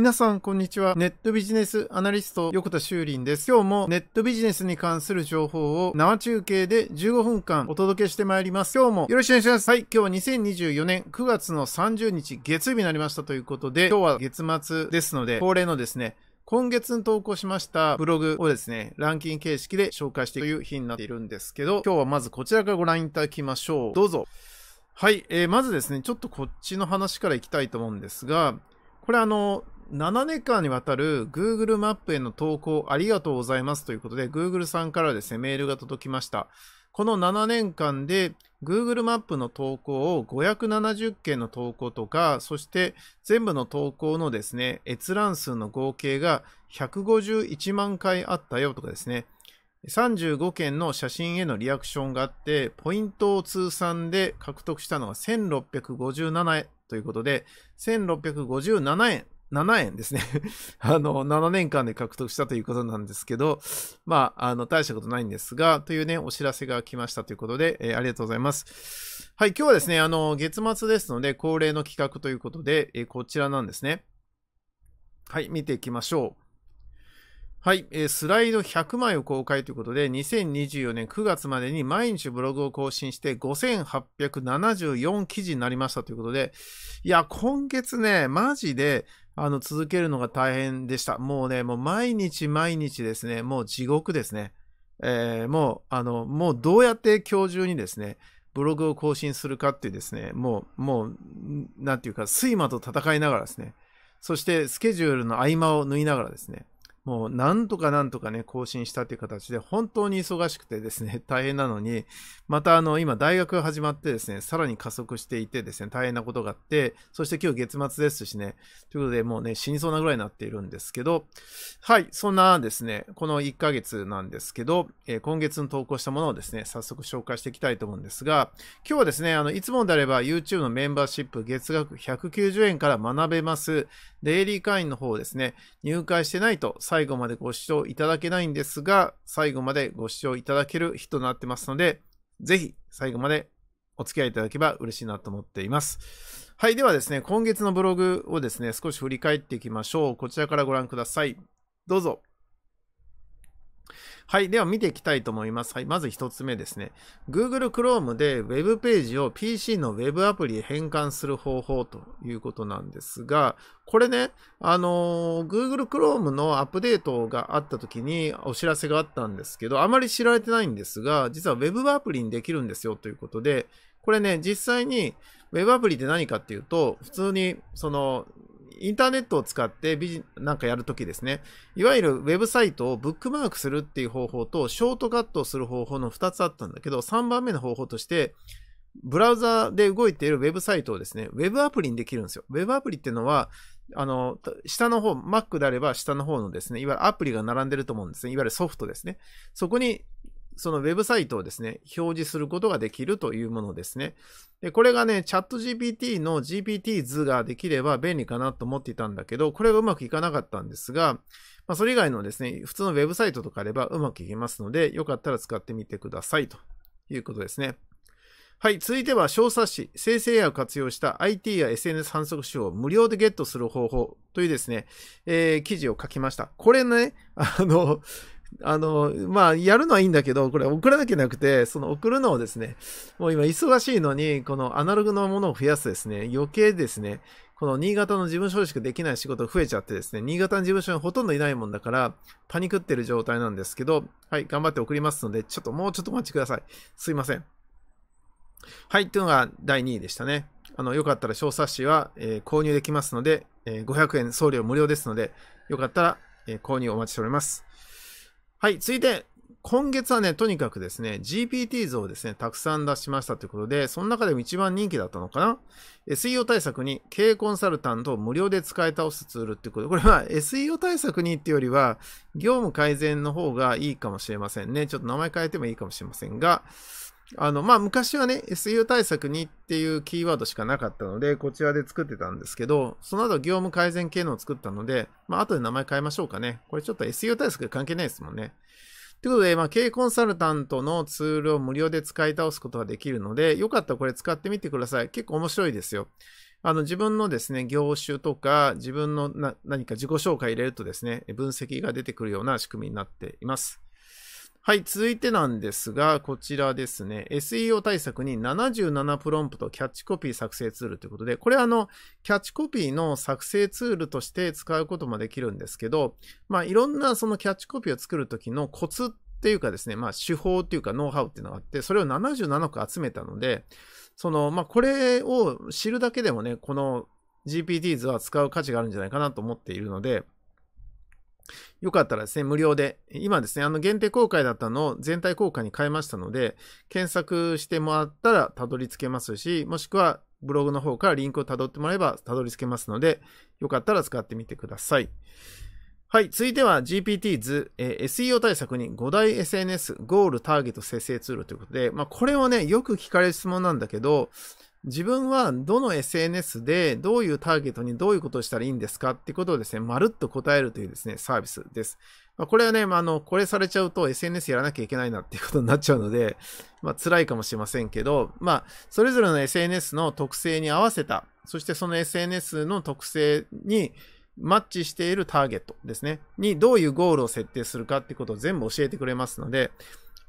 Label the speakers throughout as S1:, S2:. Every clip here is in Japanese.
S1: 皆さん、こんにちは。ネットビジネスアナリスト、横田修林です。今日もネットビジネスに関する情報を生中継で15分間お届けしてまいります。今日もよろしくお願いします。はい、今日は2024年9月の30日月曜日になりましたということで、今日は月末ですので、恒例のですね、今月に投稿しましたブログをですね、ランキング形式で紹介していくという日になっているんですけど、今日はまずこちらからご覧いただきましょう。どうぞ。はい、えー、まずですね、ちょっとこっちの話からいきたいと思うんですが、これあの、7年間にわたる Google マップへの投稿ありがとうございますということで Google さんからですね、メールが届きました。この7年間で Google マップの投稿を570件の投稿とか、そして全部の投稿のですね、閲覧数の合計が151万回あったよとかですね、35件の写真へのリアクションがあって、ポイントを通算で獲得したのが1657円ということで、1657円7円ですね あの、7年間で獲得したということなんですけど、まあ、あの、大したことないんですが、というね、お知らせが来ましたということで、えー、ありがとうございます。はい、今日はですね、あの、月末ですので、恒例の企画ということで、えー、こちらなんですね。はい、見ていきましょう。はい、えー、スライド100枚を公開ということで、2024年9月までに毎日ブログを更新して5874記事になりましたということで、いや、今月ね、マジで、あの、続けるのが大変でした。もうね、もう毎日毎日ですね、もう地獄ですね。えー、もう、あの、もうどうやって今日中にですね、ブログを更新するかっていうですね、もう、もう、なんていうか、睡魔と戦いながらですね、そしてスケジュールの合間を縫いながらですね、もうなんとかなんとかね、更新したという形で、本当に忙しくてですね、大変なのに、またあの、今大学が始まってですね、さらに加速していてですね、大変なことがあって、そして今日月末ですしね、ということでもうね、死にそうなぐらいになっているんですけど、はい、そんなですね、この1ヶ月なんですけど、えー、今月の投稿したものをですね、早速紹介していきたいと思うんですが、今日はですね、あの、いつもであれば YouTube のメンバーシップ月額190円から学べます、デイリー会員の方をですね、入会してないと、最後までご視聴いただけないんですが、最後までご視聴いただける日となってますので、ぜひ最後までお付き合いいただければ嬉しいなと思っています。はい。ではですね、今月のブログをですね、少し振り返っていきましょう。こちらからご覧ください。どうぞ。はい。では見ていきたいと思います。はい。まず1つ目ですね。Google Chrome で Web ページを PC の Web アプリへ変換する方法ということなんですが、これね、あのー、Google Chrome のアップデートがあった時にお知らせがあったんですけど、あまり知られてないんですが、実は Web アプリにできるんですよということで、これね、実際に Web アプリって何かっていうと、普通にそのインターネットを使ってビジなんかやるときですね、いわゆるウェブサイトをブックマークするっていう方法と、ショートカットをする方法の2つあったんだけど、3番目の方法として、ブラウザで動いているウェブサイトをですね、ウェブアプリにできるんですよ。ウェブアプリっていうのは、あの、下の方、Mac であれば下の方のですね、いわゆるアプリが並んでると思うんですね。いわゆるソフトですね。そこにそのウェブサイトをですね、表示することができるというものですね。で、これがね、チャット GPT の GPT 図ができれば便利かなと思っていたんだけど、これがうまくいかなかったんですが、まあ、それ以外のですね、普通のウェブサイトとかあればうまくいきますので、よかったら使ってみてくださいということですね。はい、続いては小冊子、生成 AI を活用した IT や SNS 反則書を無料でゲットする方法というですね、えー、記事を書きました。これね、あの、あの、まあ、やるのはいいんだけど、これ送らなきゃなくて、その送るのをですね、もう今忙しいのに、このアナログのものを増やすですね、余計ですね、この新潟の事務所でしかできない仕事増えちゃってですね、新潟の事務所にほとんどいないもんだから、パニクってる状態なんですけど、はい、頑張って送りますので、ちょっともうちょっとお待ちください。すいません。はい、というのが第2位でしたね。あの、よかったら小冊子は、えー、購入できますので、えー、500円送料無料ですので、よかったら、えー、購入お待ちしております。はい、続いて、今月はね、とにかくですね、GPT 像をですね、たくさん出しましたということで、その中でも一番人気だったのかな ?SEO 対策に経営コンサルタントを無料で使い倒すツールってことで、これは SEO 対策にっていうよりは、業務改善の方がいいかもしれませんね。ちょっと名前変えてもいいかもしれませんが、あの、まあ、昔はね、SU 対策にっていうキーワードしかなかったので、こちらで作ってたんですけど、その後業務改善系のを作ったので、まあ、後で名前変えましょうかね。これちょっと SU 対策関係ないですもんね。ということで、まあ、経営コンサルタントのツールを無料で使い倒すことができるので、よかったらこれ使ってみてください。結構面白いですよ。あの、自分のですね、業種とか、自分の何か自己紹介入れるとですね、分析が出てくるような仕組みになっています。はい、続いてなんですが、こちらですね。SEO 対策に77プロンプトキャッチコピー作成ツールということで、これあの、キャッチコピーの作成ツールとして使うこともできるんですけど、まあいろんなそのキャッチコピーを作るときのコツっていうかですね、まあ手法っていうかノウハウっていうのがあって、それを77個集めたので、その、まあこれを知るだけでもね、この GPTs は使う価値があるんじゃないかなと思っているので、よかったらですね、無料で、今ですね、あの限定公開だったのを全体公開に変えましたので、検索してもらったらたどり着けますし、もしくはブログの方からリンクをたどってもらえばたどり着けますので、よかったら使ってみてください。はい、続いては GPT 図、えー、SEO 対策に5大 SNS、ゴール、ターゲット、生成ツールということで、まあ、これをね、よく聞かれる質問なんだけど、自分はどの SNS でどういうターゲットにどういうことをしたらいいんですかってことをですね、まるっと答えるというですね、サービスです。まあ、これはね、まあ、あの、これされちゃうと SNS やらなきゃいけないなっていうことになっちゃうので、まあ、辛いかもしれませんけど、まあ、それぞれの SNS の特性に合わせた、そしてその SNS の特性にマッチしているターゲットですね、にどういうゴールを設定するかってことを全部教えてくれますので、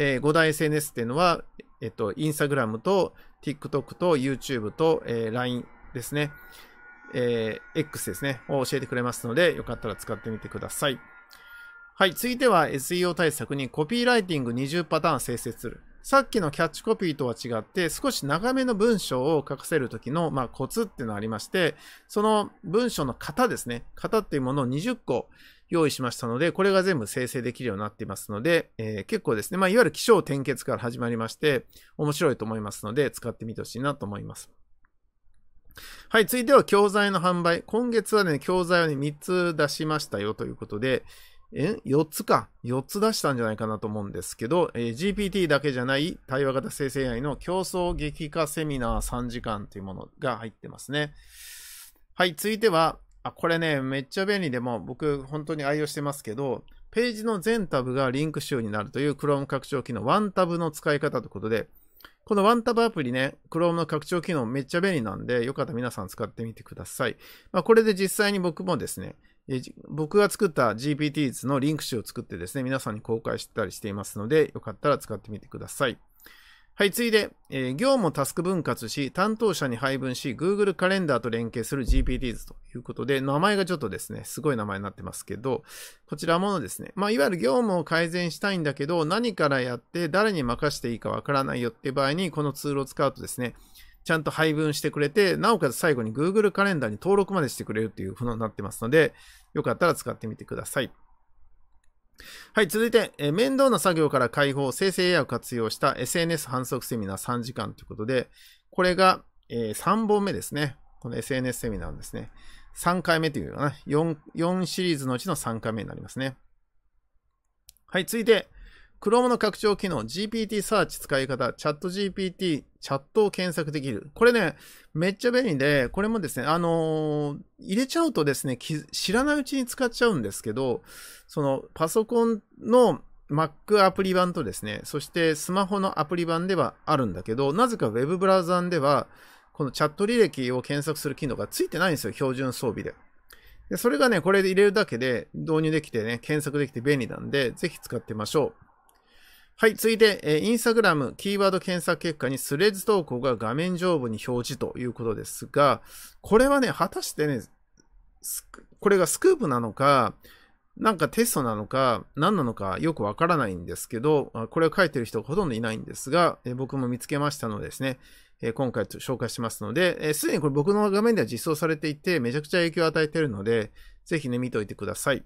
S1: えー、5大 SNS っていうのは、えっと、インスタグラムと TikTok と YouTube と、えー、LINE ですね。えー、X ですね。を教えてくれますので、よかったら使ってみてください。はい。続いては SEO 対策にコピーライティング20パターン生成する。さっきのキャッチコピーとは違って、少し長めの文章を書かせるときの、まあ、コツっていうのがありまして、その文章の型ですね。型っていうものを20個、用意しましたので、これが全部生成できるようになっていますので、えー、結構ですね、まあ、いわゆる気象転結から始まりまして、面白いと思いますので、使ってみてほしいなと思います。はい、続いては教材の販売。今月はね、教材をね、3つ出しましたよということで、え ?4 つか。4つ出したんじゃないかなと思うんですけど、えー、GPT だけじゃない対話型生成 AI の競争激化セミナー3時間というものが入ってますね。はい、続いては、あ、これね、めっちゃ便利でも、僕本当に愛用してますけど、ページの全タブがリンク集になるという Chrome 拡張機能、ワンタブの使い方ということで、このワンタブアプリね、Chrome の拡張機能めっちゃ便利なんで、よかったら皆さん使ってみてください。まあ、これで実際に僕もですね、僕が作った GPT 図のリンク集を作ってですね、皆さんに公開したりしていますので、よかったら使ってみてください。はい、次いで、えー、業務をタスク分割し、担当者に配分し、Google カレンダーと連携する GPTs ということで、名前がちょっとですね、すごい名前になってますけど、こちらものですね、まあ、いわゆる業務を改善したいんだけど、何からやって誰に任していいかわからないよって場合に、このツールを使うとですね、ちゃんと配分してくれて、なおかつ最後に Google カレンダーに登録までしてくれるっていう風になってますので、よかったら使ってみてください。はい、続いて、え面倒な作業から解放、生成 AI を活用した SNS 反則セミナー3時間ということで、これが、えー、3本目ですね。この SNS セミナーですね。3回目というかな4、4シリーズのうちの3回目になりますね。はい、続いて、Chrome の拡張機能、GPT サーチ使い方、チャット GPT、チャットを検索できる。これね、めっちゃ便利で、これもですね、あのー、入れちゃうとですね、知らないうちに使っちゃうんですけど、その、パソコンの Mac アプリ版とですね、そしてスマホのアプリ版ではあるんだけど、なぜか Web ブラウザでは、このチャット履歴を検索する機能がついてないんですよ、標準装備で。で、それがね、これで入れるだけで導入できてね、検索できて便利なんで、ぜひ使ってみましょう。はい、続いて、えー、インスタグラム、キーワード検索結果にスレッズ投稿が画面上部に表示ということですが、これはね、果たしてね、これがスクープなのか、なんかテストなのか、何なのかよくわからないんですけど、これを書いてる人がほとんどいないんですが、えー、僕も見つけましたのでですね、えー、今回紹介しますので、す、えー、で、にこれ僕の画面では実装されていて、めちゃくちゃ影響を与えているので、ぜひね、見ておいてください。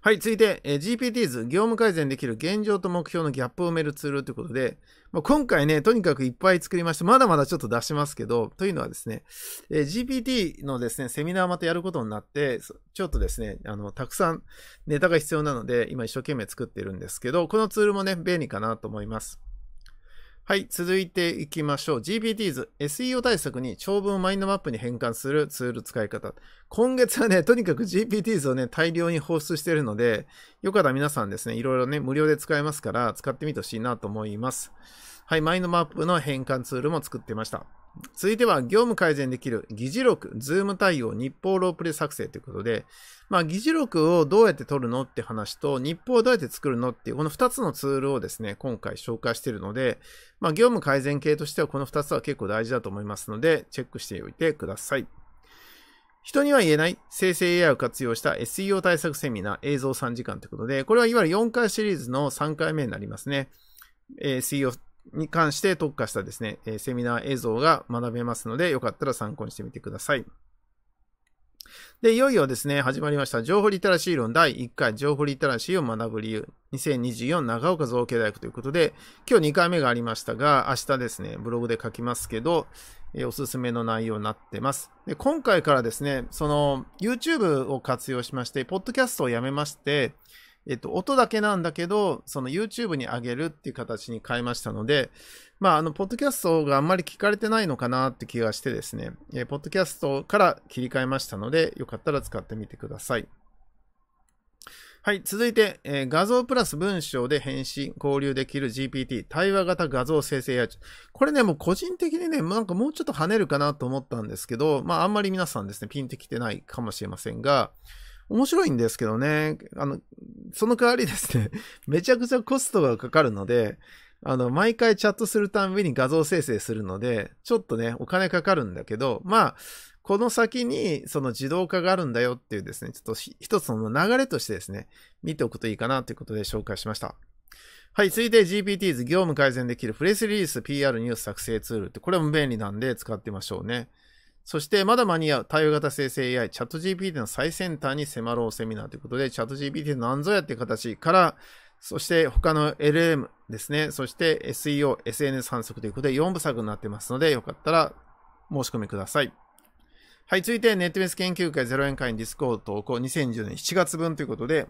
S1: はい、続いて、え GPTs、業務改善できる現状と目標のギャップを埋めるツールということで、まあ、今回ね、とにかくいっぱい作りました。まだまだちょっと出しますけど、というのはですね、え GPT のですね、セミナーまたやることになって、ちょっとですね、あの、たくさんネタが必要なので、今一生懸命作ってるんですけど、このツールもね、便利かなと思います。はい、続いていきましょう。GPTs、SEO 対策に長文をマインドマップに変換するツール使い方。今月はね、とにかく GPTs をね、大量に放出してるので、よかったら皆さんですね、いろいろね、無料で使えますから、使ってみてほしいなと思います。はい、マインドマップの変換ツールも作ってました。続いては、業務改善できる議事録、ズーム対応、日報ロープレ作成ということで、まあ、議事録をどうやって取るのって話と、日報をどうやって作るのっていう、この2つのツールをですね、今回紹介しているので、まあ、業務改善系としてはこの2つは結構大事だと思いますので、チェックしておいてください。人には言えない生成 AI を活用した SEO 対策セミナー映像3時間ということで、これはいわゆる4回シリーズの3回目になりますね。SEO に関して特化したですね、えセミナー映像が学べますので、よかったら参考にしてみてください。で、いよいよですね、始まりました。情報リテラシー論第1回、情報リテラシーを学ぶ理由、2024長岡造形大学ということで、今日2回目がありましたが、明日ですね、ブログで書きますけど、えおすすめの内容になってます。で、今回からですね、その、YouTube を活用しまして、ポッドキャストをやめまして、えっと、音だけなんだけど、その YouTube に上げるっていう形に変えましたので、まあ、あの、ポッドキャストがあんまり聞かれてないのかなって気がしてですね、えー、ポッドキャストから切り替えましたので、よかったら使ってみてください。はい、続いて、えー、画像プラス文章で返信、交流できる GPT、対話型画像生成やこれね、もう個人的にね、なんかもうちょっと跳ねるかなと思ったんですけど、まああんまり皆さんですね、ピンときてないかもしれませんが、面白いんですけどね、あの、その代わりですね、めちゃくちゃコストがかかるので、あの、毎回チャットするたんびに画像生成するので、ちょっとね、お金かかるんだけど、まあ、この先にその自動化があるんだよっていうですね、ちょっと一つの流れとしてですね、見ておくといいかなということで紹介しました。はい、続いて GPTs 業務改善できるプレスリリース PR ニュース作成ツールって、これも便利なんで使ってみましょうね。そして、まだ間に合う対応型生成 AI、チャット GPT の最先端に迫ろうセミナーということで、チャット GPT なんぞやっていう形から、そして他の LM ですね、そして SEO、SNS 反則ということで4部作になってますので、よかったら申し込みください。はい、続いて、ネットベース研究会0円会員ディスコード投稿2010年7月分ということで、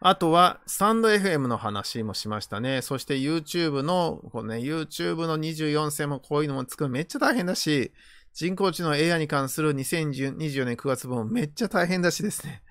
S1: あとは、スタンド FM の話もしましたね。そして YouTube の、このね、YouTube の24世もこういうのも作るめっちゃ大変だし、人工知能 AI に関する2024年9月分もめっちゃ大変だしですね。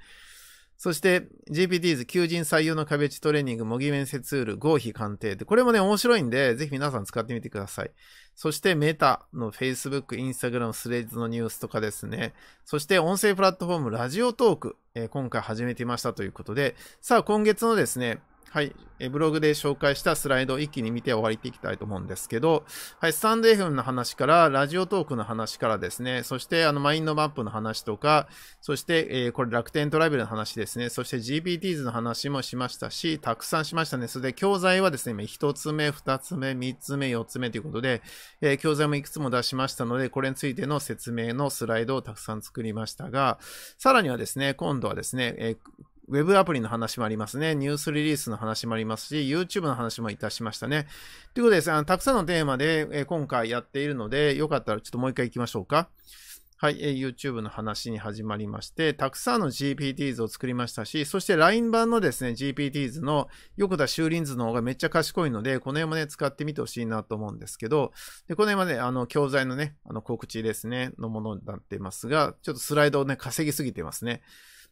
S1: そして GPTs 求人採用の壁打ちトレーニング模擬面接ツール合否鑑定でこれもね、面白いんで、ぜひ皆さん使ってみてください。そしてメタの Facebook、Instagram、スレッズのニュースとかですね。そして音声プラットフォームラジオトーク、えー、今回始めていましたということで、さあ今月のですね、はい、えブログで紹介したスライドを一気に見て終わりていきたいと思うんですけど、はい、スタンド f ンの話から、ラジオトークの話からですね、そしてあのマインドマップの話とか、そして、えー、これ楽天トラベルの話ですね、そして GPTs の話もしましたし、たくさんしましたね。それで教材はですね、今1つ目、2つ目、3つ目、4つ目ということで、えー、教材もいくつも出しましたので、これについての説明のスライドをたくさん作りましたが、さらにはですね、今度はですね、えーウェブアプリの話もありますね。ニュースリリースの話もありますし、YouTube の話もいたしましたね。ということです。たくさんのテーマで、今回やっているので、よかったらちょっともう一回行きましょうか。はい、YouTube の話に始まりまして、たくさんの GPTs を作りましたし、そして LINE 版のですね、GPTs の横田修林図の方がめっちゃ賢いので、この辺もね、使ってみてほしいなと思うんですけど、で、この辺はね、あの、教材のね、あの、告知ですね、のものになってますが、ちょっとスライドをね、稼ぎすぎてますね。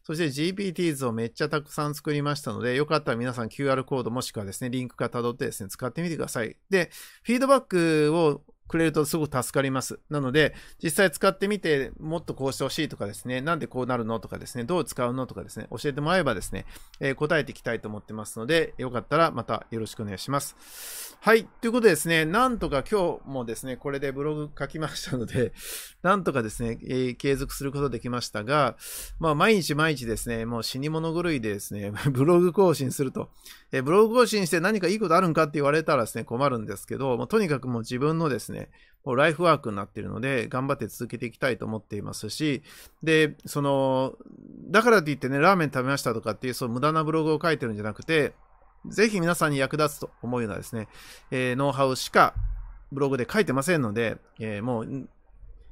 S1: そして GPTs をめっちゃたくさん作りましたので、よかったら皆さん QR コードもしくはですね、リンクから辿ってですね、使ってみてください。で、フィードバックをくれるとすごく助かります。なので、実際使ってみて、もっとこうしてほしいとかですね、なんでこうなるのとかですね、どう使うのとかですね、教えてもらえばですね、えー、答えていきたいと思ってますので、よかったらまたよろしくお願いします。はい、ということでですね、なんとか今日もですね、これでブログ書きましたので、なんとかですね、えー、継続することできましたが、まあ、毎日毎日ですね、もう死に物狂いでですね、ブログ更新すると、えー、ブログ更新して何かいいことあるんかって言われたらですね、困るんですけど、もうとにかくもう自分のですね、ね、もうライフワークになっているので、頑張って続けていきたいと思っていますし、で、その、だからといってね、ラーメン食べましたとかっていう、その無駄なブログを書いてるんじゃなくて、ぜひ皆さんに役立つと思うようなですね、えー、ノウハウしかブログで書いてませんので、えー、もう、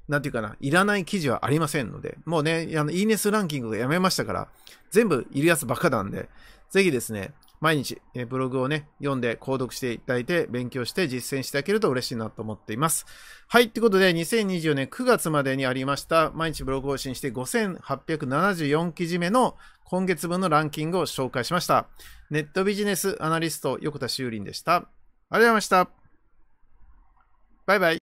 S1: なんていうかな、いらない記事はありませんので、もうね、あの、いいね数ランキングがやめましたから、全部いるやつばっかなんで、ぜひですね、毎日、ブログをね、読んで、購読していただいて、勉強して実践していただけると嬉しいなと思っています。はい、ということで、2024年9月までにありました、毎日ブログ更新して5874記事目の今月分のランキングを紹介しました。ネットビジネスアナリスト、横田修林でした。ありがとうございました。バイバイ。